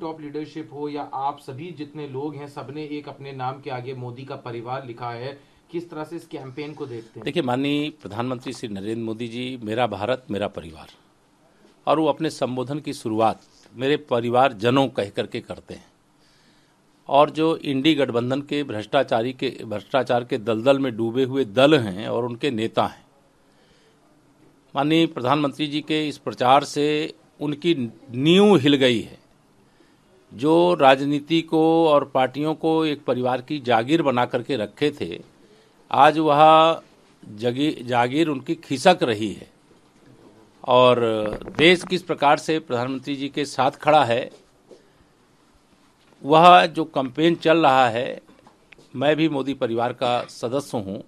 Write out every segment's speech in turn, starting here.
top leadership हो या आप सभी जितने लोग हैं सबने एक अपने नाम के आगे मोदी का परिवार लिखा है किस तरह से इस कैंपेन को देखते हैं देखिए माननीय प्रधानमंत्री श्री नरेंद्र मोदी जी मेरा भारत मेरा परिवार और वो अपने संबोधन की शुरुआत मेरे परिवार जनों कह करके करते हैं और जो इंडी गठबंधन के भ्रष्टाचारी के भ्रष्टाचार के दलदल में डूबे हुए दल हैं और उनके नेता हैं माननीय प्रधानमंत्री जी के इस प्रचार से उनकी नींव हिल गई है जो राजनीति को और पार्टियों को एक परिवार की जागीर बना करके रखे थे आज वह जागीर उनकी खिसक रही है और देश किस प्रकार से प्रधानमंत्री जी के साथ खड़ा है वह जो कंपेन चल रहा है मैं भी मोदी परिवार का सदस्य हूं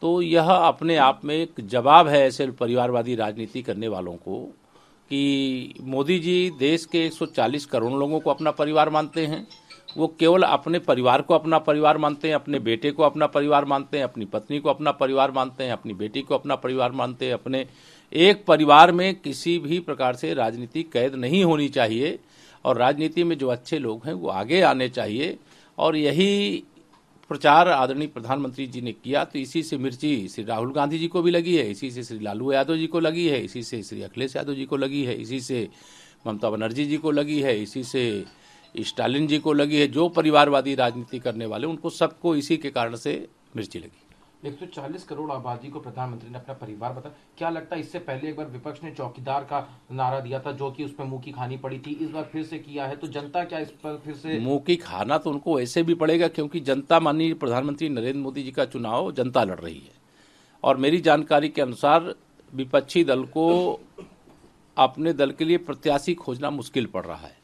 तो यह अपने आप में एक जवाब है ऐसे परिवारवादी राजनीति करने वालों को कि मोदी जी देश के 140 करोड़ लोगों को अपना परिवार मानते हैं वो केवल अपने परिवार को अपना परिवार मानते हैं अपने बेटे को अपना परिवार मानते हैं अपनी पत्नी को अपना परिवार मानते हैं अपनी बेटी को अपना परिवार मानते हैं अपने एक परिवार में किसी भी प्रकार से राजनीति कैद नहीं होनी चाहिए और राजनीति में जो अच्छे लोग हैं वो आगे आने चाहिए और यही प्रचार आदरणीय प्रधानमंत्री जी ने किया तो इसी से मिर्ची श्री राहुल गांधी जी को भी लगी है इसी से श्री लालू यादव जी को लगी है इसी से श्री अखिलेश यादव जी को लगी है इसी से ममता बनर्जी जी को लगी है इसी से स्टालिन जी को लगी है जो परिवारवादी राजनीति करने वाले उनको सबको इसी के कारण से मिर्ची लगी 140 करोड़ आबादी को प्रधानमंत्री ने अपना परिवार बताया क्या लगता है इससे पहले एक बार विपक्ष ने चौकीदार का नारा दिया था जो कि उसमें मुंह की खानी पड़ी थी इस बार फिर से किया है तो जनता क्या इस पर फिर से मुंह की खाना तो उनको ऐसे भी पड़ेगा क्योंकि जनता माननीय प्रधानमंत्री नरेंद्र मोदी जी का चुनाव जनता लड़ रही है और मेरी जानकारी के अनुसार विपक्षी दल को अपने दल के लिए प्रत्याशी खोजना मुश्किल पड़ रहा है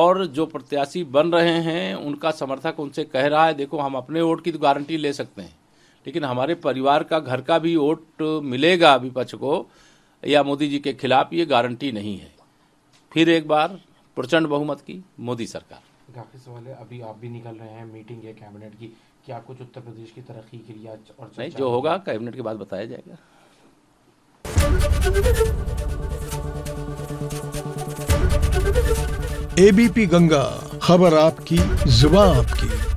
और जो प्रत्याशी बन रहे हैं उनका समर्थक उनसे कह रहा है देखो हम अपने वोट की तो गारंटी ले सकते हैं लेकिन हमारे परिवार का घर का भी वोट मिलेगा विपक्ष को या मोदी जी के खिलाफ ये गारंटी नहीं है फिर एक बार प्रचंड बहुमत की मोदी सरकार काफी सवाल है अभी आप भी निकल रहे हैं मीटिंग है कैबिनेट की क्या कुछ उत्तर प्रदेश की तरक्की के लिए और नहीं जो होगा कैबिनेट के बाद बताया जाएगा एबीपी गंगा खबर आपकी जुबा आपकी